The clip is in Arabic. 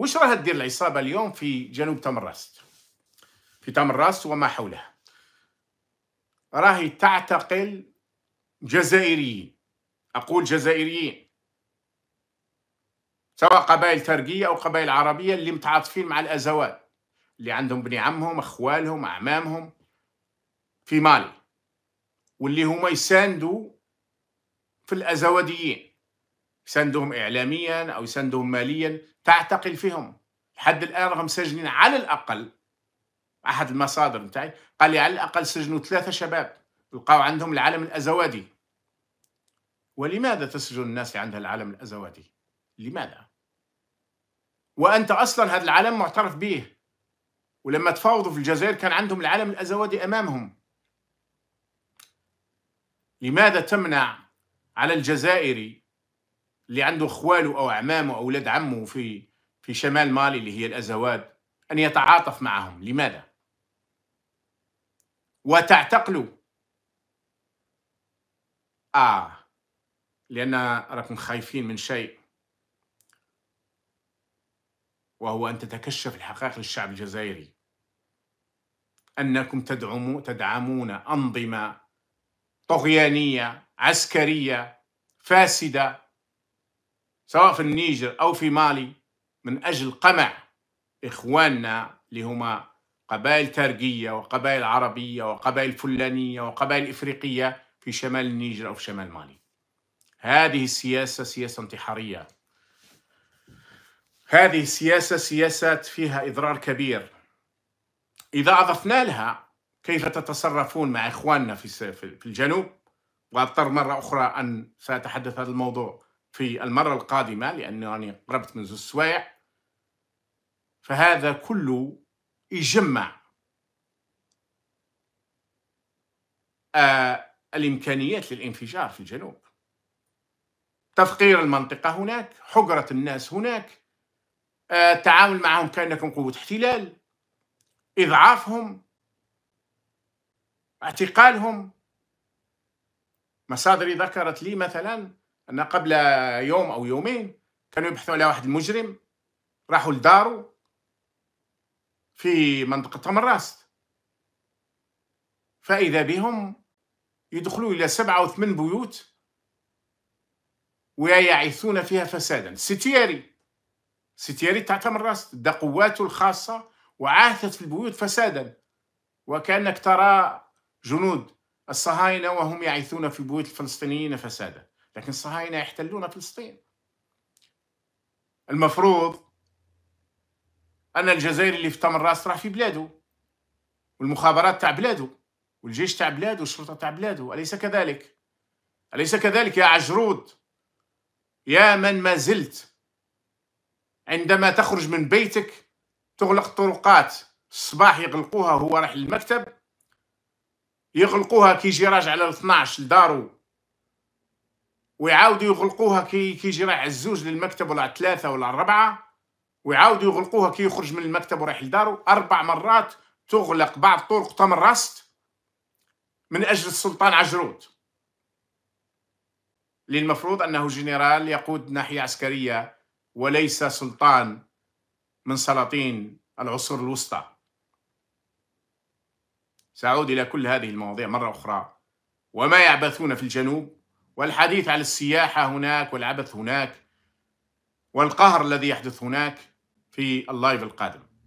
وش راح تدير العصابة اليوم في جنوب تمرست في تمراست وما حولها راهي تعتقل جزائريين أقول جزائريين سواء قبائل ترقية أو قبائل عربية اللي متعاطفين مع الأزوات اللي عندهم بني عمهم أخوالهم أعمامهم في مالي واللي هما يساندوا في الأزوديين يساندهم اعلاميا او يساندهم ماليا تعتقل فيهم لحد الان رغم سجنين على الاقل احد المصادر نتاعي قال لي على الاقل سجنوا ثلاثه شباب لقاو عندهم العلم الازوادي ولماذا تسجن الناس عندها العلم الازوادي؟ لماذا؟ وانت اصلا هذا العلم معترف به ولما تفاوضوا في الجزائر كان عندهم العلم الازوادي امامهم لماذا تمنع على الجزائري اللي عنده اخواله او اعمامه او اولاد عمه في في شمال مالي اللي هي الازواد ان يتعاطف معهم لماذا وتعتقلوا اه لان راكم خايفين من شيء وهو ان تتكشف الحقائق للشعب الجزائري انكم تدعموا تدعمون انظمه طغيانيه عسكريه فاسده سواء في النيجر أو في مالي من أجل قمع إخواننا اللي هما قبائل ترجية وقبائل عربية وقبائل فلانية وقبائل إفريقية في شمال النيجر أو في شمال مالي هذه السياسة سياسة انتحارية هذه السياسة سياسة فيها إضرار كبير إذا أضفنا لها كيف تتصرفون مع إخواننا في الجنوب وأضطر مرة أخرى أن سأتحدث هذا الموضوع في المرة القادمة لأنني قربت من زوج سوايع فهذا كله يجمع آه، الإمكانيات للانفجار في الجنوب تفقير المنطقة هناك حقرة الناس هناك آه، التعامل معهم كأنكم قوة احتلال إضعافهم اعتقالهم مصادري ذكرت لي مثلا أن قبل يوم أو يومين كانوا يبحثون على واحد المجرم راحوا لدارو في منطقة تمراست فإذا بهم يدخلوا إلى سبعة أو ثمان بيوت ويعيثون فيها فسادا ستياري ستياري تاع تمراست قواته الخاصة وعاثت في البيوت فسادا وكأنك ترى جنود الصهاينة وهم يعيثون في بيوت الفلسطينيين فسادا لكن الصهاينة يحتلون فلسطين المفروض أن الجزائري اللي في تمر راس راح في بلاده والمخابرات تاع بلاده والجيش تاع بلاده والشرطة تاع بلاده أليس كذلك؟ أليس كذلك يا عجرود؟ يا من ما زلت عندما تخرج من بيتك تغلق الطرقات الصباح يغلقوها هو راح للمكتب يغلقوها كي يجي راجع على 12 لدارو ويعاودوا يغلقوها كي كيجي رايح الزوج للمكتب ولا ثلاثة ولا أربعة ويعاودوا يغلقوها كي يخرج من المكتب ورايح لدارو أربع مرات تغلق بعض طرق تمرست من أجل السلطان عجرود اللي المفروض أنه جنرال يقود ناحية عسكرية وليس سلطان من سلاطين العصور الوسطى سأعود إلى كل هذه المواضيع مرة أخرى وما يعبثون في الجنوب والحديث عن السياحة هناك والعبث هناك والقهر الذي يحدث هناك في اللايف القادم